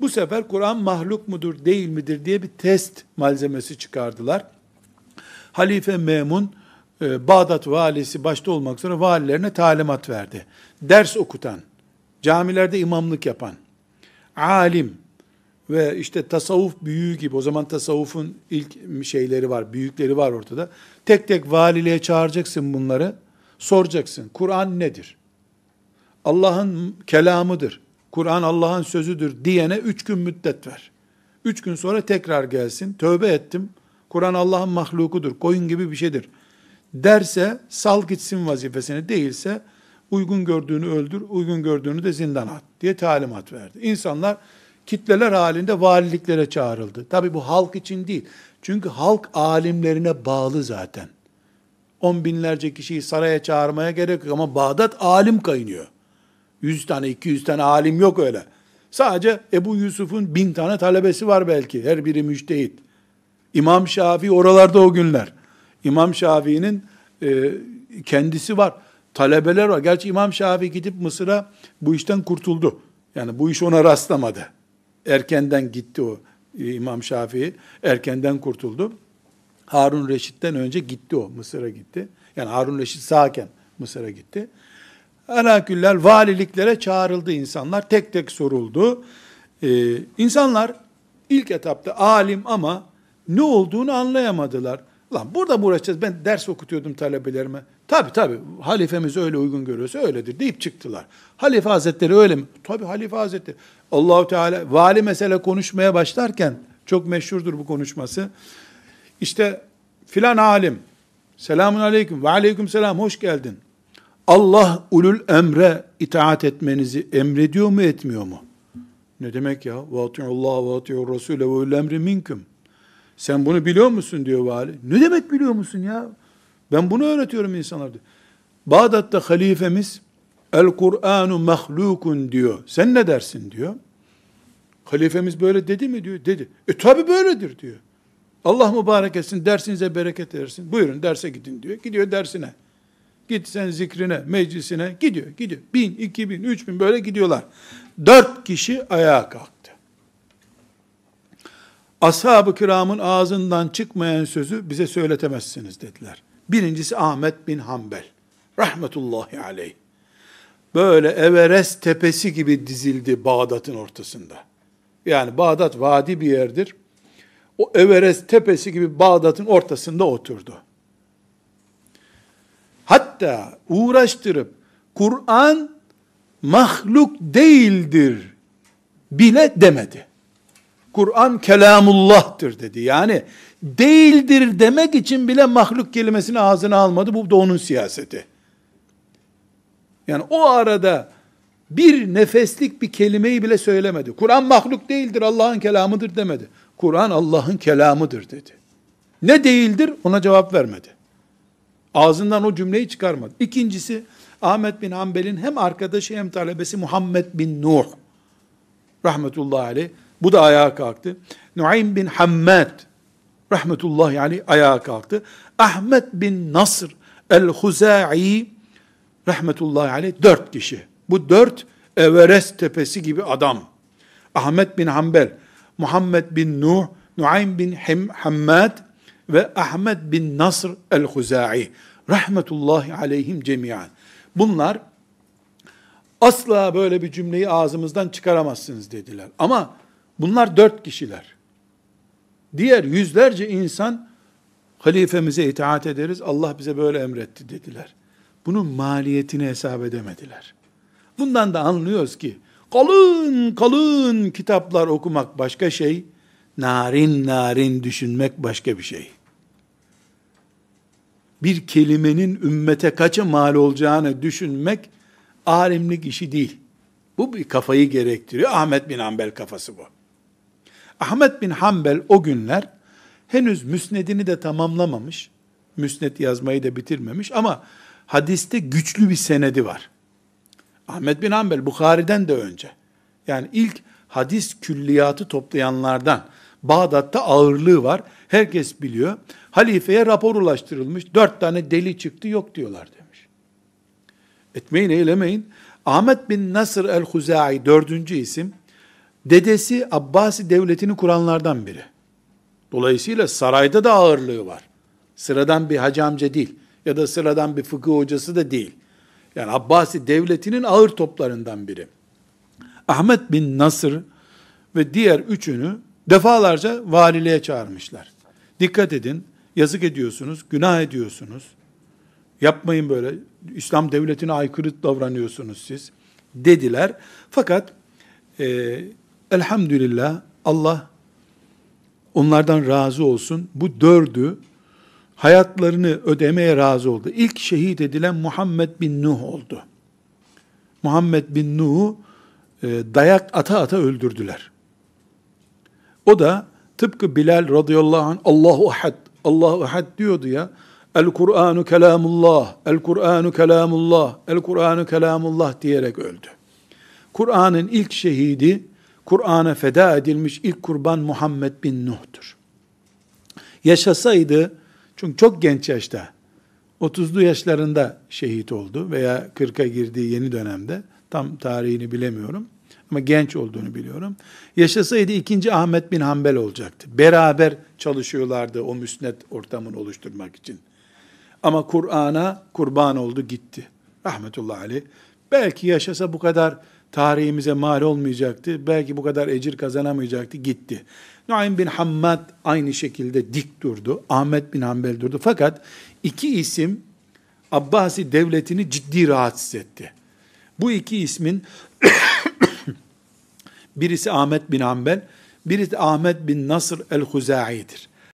Bu sefer Kur'an mahluk mudur değil midir diye bir test malzemesi çıkardılar. Halife Memun, e, Bağdat valisi başta olmak üzere valilerine talimat verdi. Ders okutan, camilerde imamlık yapan, alim ve işte tasavvuf büyüğü gibi, o zaman tasavvufun ilk şeyleri var, büyükleri var ortada. Tek tek valiliğe çağıracaksın bunları, soracaksın. Kur'an nedir? Allah'ın kelamıdır. Kur'an Allah'ın sözüdür diyene üç gün müddet ver. Üç gün sonra tekrar gelsin. Tövbe ettim. Kur'an Allah'ın mahlukudur. Koyun gibi bir şeydir. Derse sal gitsin vazifesini. Değilse uygun gördüğünü öldür, uygun gördüğünü de zindana at diye talimat verdi. İnsanlar kitleler halinde valiliklere çağrıldı. Tabi bu halk için değil. Çünkü halk alimlerine bağlı zaten. On binlerce kişiyi saraya çağırmaya gerek yok ama Bağdat alim kaynıyor. 100 tane 200 tane alim yok öyle. Sadece Ebu Yusuf'un bin tane talebesi var belki. Her biri müştehit. İmam Şafii oralarda o günler. İmam Şafii'nin e, kendisi var. Talebeler var. Gerçi İmam Şafii gidip Mısır'a bu işten kurtuldu. Yani bu iş ona rastlamadı. Erkenden gitti o e, İmam Şafii. Erkenden kurtuldu. Harun Reşit'ten önce gitti o. Mısır'a gitti. Yani Harun Reşit sağken Mısır'a gitti. Alaküller valiliklere çağrıldı insanlar. Tek tek soruldu. Ee, insanlar ilk etapta alim ama ne olduğunu anlayamadılar. Lan burada mı uğraşacağız? Ben ders okutuyordum talebelerime. Tabi tabi halifemiz öyle uygun görüyorsa öyledir deyip çıktılar. Halife Hazretleri öyle mi? Tabi Halife Hazretleri. Allahu Teala vali mesele konuşmaya başlarken çok meşhurdur bu konuşması. İşte filan alim selamun aleyküm ve aleyküm selam hoş geldin. Allah ulul emre itaat etmenizi emrediyor mu etmiyor mu? Ne demek ya? Vatiullah ve atiur rasule ve emri minküm. Sen bunu biliyor musun diyor vali. Ne demek biliyor musun ya? Ben bunu öğretiyorum insanlara diyor. Bağdat'ta halifemiz El Kur'anu mahlukun diyor. Sen ne dersin diyor. Halifemiz böyle dedi mi diyor. Dedi. E tabi böyledir diyor. Allah mübarek etsin dersinize bereket versin. Buyurun derse gidin diyor. Gidiyor dersine. Git sen zikrine, meclisine gidiyor, gidiyor. Bin, iki bin, üç bin böyle gidiyorlar. Dört kişi ayağa kalktı. Ashab-ı kiramın ağzından çıkmayan sözü bize söyletemezsiniz dediler. Birincisi Ahmet bin Hanbel. Rahmetullahi aleyh. Böyle Everest tepesi gibi dizildi Bağdat'ın ortasında. Yani Bağdat vadi bir yerdir. O Everest tepesi gibi Bağdat'ın ortasında oturdu. Hatta uğraştırıp Kur'an mahluk değildir bile demedi. Kur'an kelamullah'tır dedi. Yani değildir demek için bile mahluk kelimesini ağzına almadı. Bu da onun siyaseti. Yani o arada bir nefeslik bir kelimeyi bile söylemedi. Kur'an mahluk değildir, Allah'ın kelamıdır demedi. Kur'an Allah'ın kelamıdır dedi. Ne değildir ona cevap vermedi. Ağzından o cümleyi çıkarmadı. İkincisi Ahmet bin Hanbel'in hem arkadaşı hem talebesi Muhammed bin Nuh. Rahmetullahi aleyh. Bu da ayağa kalktı. Nuaym bin Hammad. Rahmetullahi aleyh ayağa kalktı. Ahmet bin Nasr el-Huzai. Rahmetullahi aleyh. Dört kişi. Bu dört Everest tepesi gibi adam. Ahmet bin Hanbel, Muhammed bin Nuh, Nuaym bin Hammad, ve Ahmet bin Nasr el-Huzai rahmetullahi aleyhim cemiyen. Bunlar asla böyle bir cümleyi ağzımızdan çıkaramazsınız dediler. Ama bunlar dört kişiler. Diğer yüzlerce insan halifemize itaat ederiz, Allah bize böyle emretti dediler. Bunun maliyetini hesap edemediler. Bundan da anlıyoruz ki kalın kalın kitaplar okumak başka şey, narin narin düşünmek başka bir şey. Bir kelimenin ümmete kaça mal olacağını düşünmek alimlik işi değil. Bu bir kafayı gerektiriyor. Ahmet bin Hanbel kafası bu. Ahmet bin Hanbel o günler henüz müsnedini de tamamlamamış. Müsned yazmayı da bitirmemiş ama hadiste güçlü bir senedi var. Ahmet bin Hanbel Bukhari'den de önce. Yani ilk hadis külliyatı toplayanlardan Bağdat'ta ağırlığı var. Herkes biliyor. Halifeye rapor ulaştırılmış. Dört tane deli çıktı yok diyorlar demiş. Etmeyin eylemeyin. Ahmet bin Nasr el-Huzai dördüncü isim. Dedesi Abbasi devletini kuranlardan biri. Dolayısıyla sarayda da ağırlığı var. Sıradan bir hacı amca değil ya da sıradan bir fıkıh hocası da değil. Yani Abbasi devletinin ağır toplarından biri. Ahmet bin Nasr ve diğer üçünü Defalarca valiliğe çağırmışlar. Dikkat edin, yazık ediyorsunuz, günah ediyorsunuz. Yapmayın böyle, İslam devletine aykırı davranıyorsunuz siz dediler. Fakat e, elhamdülillah Allah onlardan razı olsun. Bu dördü hayatlarını ödemeye razı oldu. İlk şehit edilen Muhammed bin Nuh oldu. Muhammed bin Nuh'u e, dayak ata ata öldürdüler. O da tıpkı Bilal radıyallahu anh Allahu ahad, Allahu ahad diyordu ya. El Kur'anu kelamullah, el Kur'anu kelamullah, el Kur'anu kelamullah diyerek öldü. Kur'an'ın ilk şehidi, Kur'an'a feda edilmiş ilk kurban Muhammed bin Nuh'tur. Yaşasaydı, çünkü çok genç yaşta, 30'lu yaşlarında şehit oldu veya 40'a girdiği yeni dönemde, tam tarihini bilemiyorum. Ama genç olduğunu biliyorum. Yaşasaydı ikinci Ahmet bin Hanbel olacaktı. Beraber çalışıyorlardı o müsnet ortamını oluşturmak için. Ama Kur'an'a kurban oldu gitti. Rahmetullahi aleyh. Belki yaşasa bu kadar tarihimize mal olmayacaktı. Belki bu kadar ecir kazanamayacaktı. Gitti. Nuaym bin Hammad aynı şekilde dik durdu. Ahmet bin Hanbel durdu. Fakat iki isim Abbasi devletini ciddi rahatsız etti. Bu iki ismin Birisi Ahmet bin Hanbel, birisi Ahmet bin Nasr el-Huzai'dir.